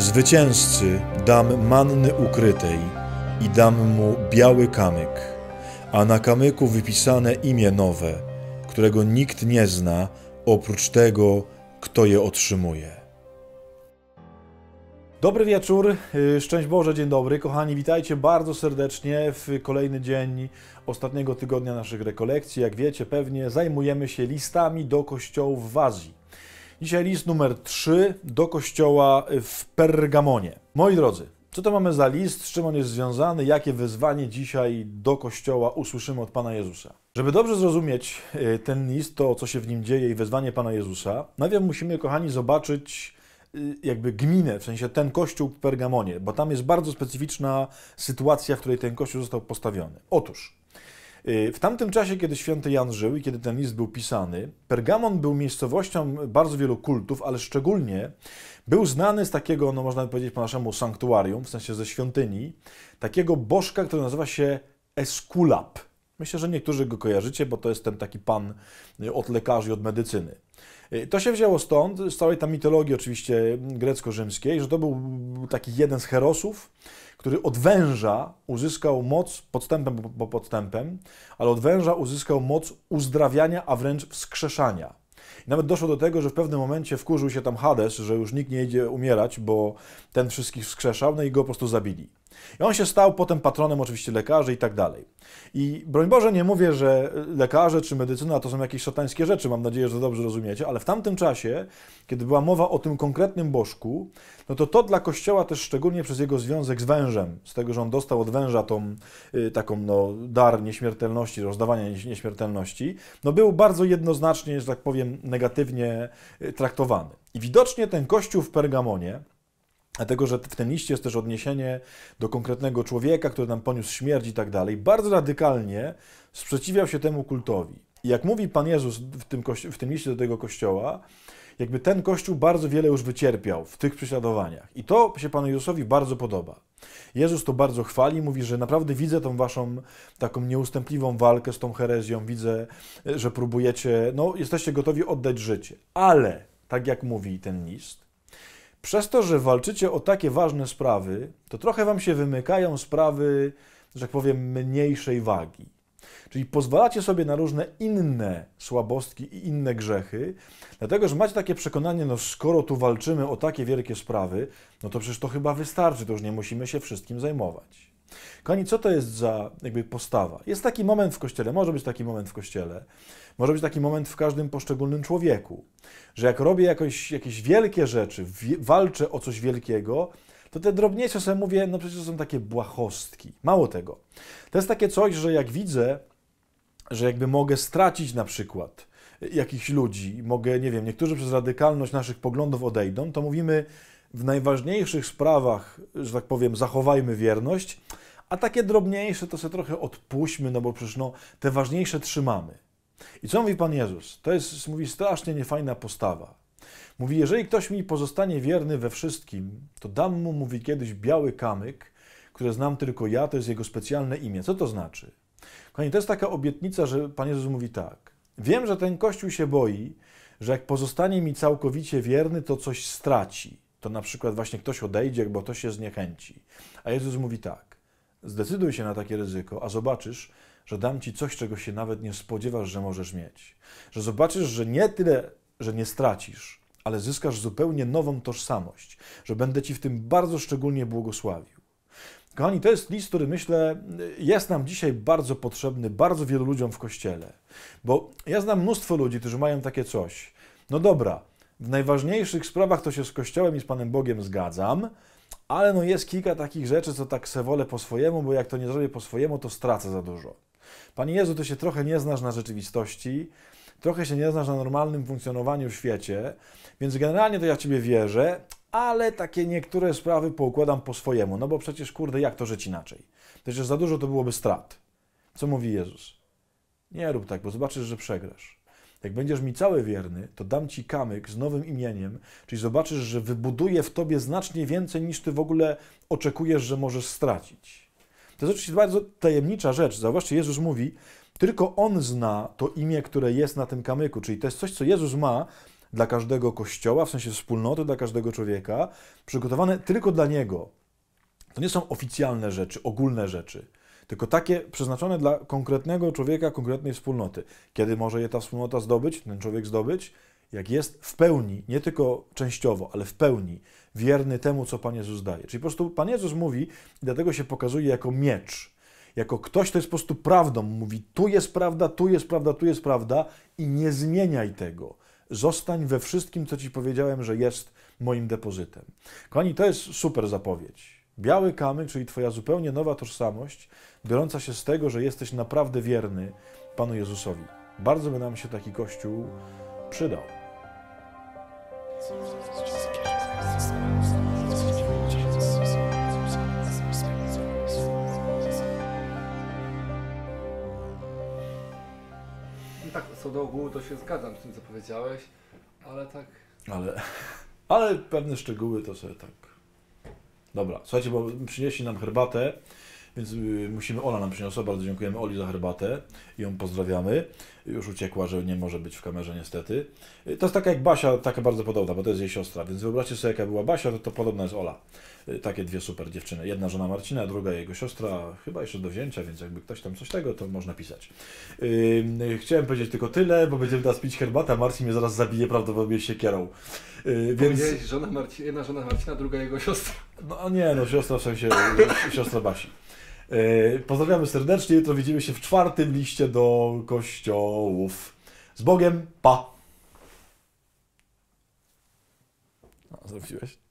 Zwycięzcy dam manny ukrytej i dam mu biały kamyk, a na kamyku wypisane imię nowe, którego nikt nie zna oprócz tego, kto je otrzymuje. Dobry wieczór, y, szczęść Boże, dzień dobry. Kochani, witajcie bardzo serdecznie w kolejny dzień ostatniego tygodnia naszych rekolekcji. Jak wiecie, pewnie zajmujemy się listami do kościołów w Azji. Dzisiaj list numer 3 do kościoła w Pergamonie. Moi drodzy, co to mamy za list, z czym on jest związany, jakie wyzwanie dzisiaj do kościoła usłyszymy od Pana Jezusa? Żeby dobrze zrozumieć e, ten list, to co się w nim dzieje i wezwanie Pana Jezusa, najpierw musimy, kochani, zobaczyć e, jakby gminę, w sensie ten kościół w Pergamonie, bo tam jest bardzo specyficzna sytuacja, w której ten kościół został postawiony. Otóż Y, w tamtym czasie, kiedy święty Jan żył i kiedy ten list był pisany, Pergamon był miejscowością bardzo wielu kultów, ale szczególnie był znany z takiego, no można by powiedzieć po naszemu, sanktuarium, w sensie ze świątyni, takiego bożka, który nazywa się Eskulap. Myślę, że niektórzy go kojarzycie, bo to jest ten taki pan y, od lekarzy od medycyny. Y, to się wzięło stąd, z całej tam mitologii oczywiście mm, grecko-rzymskiej, że to był taki jeden z herosów, który od węża uzyskał moc, podstępem po podstępem, ale od węża uzyskał moc uzdrawiania, a wręcz wskrzeszania. I nawet doszło do tego, że w pewnym momencie wkurzył się tam Hades, że już nikt nie idzie umierać, bo ten wszystkich wskrzeszał, no i go po prostu zabili. I on się stał potem patronem oczywiście lekarzy i tak dalej. I broń Boże, nie mówię, że lekarze czy medycyna to są jakieś szatańskie rzeczy, mam nadzieję, że dobrze rozumiecie, ale w tamtym czasie, kiedy była mowa o tym konkretnym bożku, no to to dla Kościoła też szczególnie przez jego związek z wężem, z tego, że on dostał od węża tą y, taką no, dar nieśmiertelności, rozdawania nieśmiertelności, no był bardzo jednoznacznie, że tak powiem, negatywnie y, traktowany. I widocznie ten Kościół w Pergamonie, Dlatego, że w tym liście jest też odniesienie do konkretnego człowieka, który nam poniósł śmierć i tak dalej. Bardzo radykalnie sprzeciwiał się temu kultowi. I jak mówi Pan Jezus w tym, w tym liście do tego kościoła, jakby ten kościół bardzo wiele już wycierpiał w tych prześladowaniach. I to się Panu Jezusowi bardzo podoba. Jezus to bardzo chwali, mówi, że naprawdę widzę tą waszą taką nieustępliwą walkę z tą herezją, widzę, że próbujecie, no jesteście gotowi oddać życie. Ale, tak jak mówi ten list, przez to, że walczycie o takie ważne sprawy, to trochę wam się wymykają sprawy, że tak powiem, mniejszej wagi. Czyli pozwalacie sobie na różne inne słabostki i inne grzechy, dlatego że macie takie przekonanie, no skoro tu walczymy o takie wielkie sprawy, no to przecież to chyba wystarczy, to już nie musimy się wszystkim zajmować. Kochani, co to jest za jakby postawa? Jest taki moment w kościele, może być taki moment w kościele, może być taki moment w każdym poszczególnym człowieku, że jak robię jakoś, jakieś wielkie rzeczy, walczę o coś wielkiego, to te drobniejsze sobie mówię, no przecież to są takie błahostki. Mało tego. To jest takie coś, że jak widzę, że jakby mogę stracić na przykład e, jakichś ludzi, mogę, nie wiem, niektórzy przez radykalność naszych poglądów odejdą, to mówimy, w najważniejszych sprawach, że tak powiem, zachowajmy wierność, a takie drobniejsze to sobie trochę odpuśćmy, no bo przecież no, te ważniejsze trzymamy. I co mówi Pan Jezus? To jest, mówi, strasznie niefajna postawa. Mówi, jeżeli ktoś mi pozostanie wierny we wszystkim, to dam mu, mówi kiedyś, biały kamyk, które znam tylko ja, to jest jego specjalne imię. Co to znaczy? Kochani, to jest taka obietnica, że Pan Jezus mówi tak. Wiem, że ten Kościół się boi, że jak pozostanie mi całkowicie wierny, to coś straci to na przykład właśnie ktoś odejdzie, bo to się zniechęci. A Jezus mówi tak: zdecyduj się na takie ryzyko, a zobaczysz, że dam ci coś, czego się nawet nie spodziewasz, że możesz mieć. Że zobaczysz, że nie tyle, że nie stracisz, ale zyskasz zupełnie nową tożsamość, że będę ci w tym bardzo szczególnie błogosławił. Kochani, to jest list, który myślę jest nam dzisiaj bardzo potrzebny, bardzo wielu ludziom w kościele. Bo ja znam mnóstwo ludzi, którzy mają takie coś. No dobra, w najważniejszych sprawach to się z Kościołem i z Panem Bogiem zgadzam, ale no jest kilka takich rzeczy, co tak se wolę po swojemu, bo jak to nie zrobię po swojemu, to stracę za dużo. Panie Jezu, ty się trochę nie znasz na rzeczywistości, trochę się nie znasz na normalnym funkcjonowaniu w świecie, więc generalnie to ja Ciebie wierzę, ale takie niektóre sprawy poukładam po swojemu, no bo przecież, kurde, jak to żyć inaczej? Przecież za dużo to byłoby strat. Co mówi Jezus? Nie rób tak, bo zobaczysz, że przegrasz. Jak będziesz mi cały wierny, to dam ci kamyk z nowym imieniem, czyli zobaczysz, że wybuduje w tobie znacznie więcej niż ty w ogóle oczekujesz, że możesz stracić. To jest oczywiście bardzo tajemnicza rzecz. Zauważcie, Jezus mówi, tylko On zna to imię, które jest na tym kamyku, czyli to jest coś, co Jezus ma dla każdego kościoła, w sensie wspólnoty, dla każdego człowieka, przygotowane tylko dla Niego. To nie są oficjalne rzeczy, ogólne rzeczy tylko takie przeznaczone dla konkretnego człowieka, konkretnej wspólnoty. Kiedy może je ta wspólnota zdobyć, ten człowiek zdobyć? Jak jest w pełni, nie tylko częściowo, ale w pełni wierny temu, co Pan Jezus daje. Czyli po prostu Pan Jezus mówi, i dlatego się pokazuje jako miecz jako ktoś, kto jest po prostu prawdą, mówi: tu jest prawda, tu jest prawda, tu jest prawda, i nie zmieniaj tego. Zostań we wszystkim, co ci powiedziałem, że jest moim depozytem. Kochani, to jest super zapowiedź. Biały kamyk, czyli Twoja zupełnie nowa tożsamość, biorąca się z tego, że jesteś naprawdę wierny Panu Jezusowi. Bardzo by nam się taki kościół przydał. No tak, co do ogółu to się zgadzam z tym, co powiedziałeś, ale tak. Ale, ale pewne szczegóły to sobie tak. Dobra, słuchajcie, bo przynieśli nam herbatę. Więc y, musimy, Ola nam przyniosła, bardzo dziękujemy Oli za herbatę i ją pozdrawiamy. Już uciekła, że nie może być w kamerze niestety. Y, to jest taka jak Basia, taka bardzo podobna, bo to jest jej siostra, więc wyobraźcie sobie jaka była Basia, to, to podobna jest Ola. Y, takie dwie super dziewczyny. Jedna żona Marcina, druga jego siostra, chyba jeszcze do wzięcia, więc jakby ktoś tam coś tego, to można pisać. Chciałem powiedzieć tylko tyle, bo będziemy teraz pić herbatę, a Marcin mnie zaraz zabije prawdopodobnie kierał. Więc... Żona Marcina, jedna żona Marcina, druga jego siostra. No nie, no siostra w sensie, siostra Basi. E, pozdrawiamy serdecznie. Jutro widzimy się w czwartym liście do kościołów. Z Bogiem, pa! A, zrobiłeś?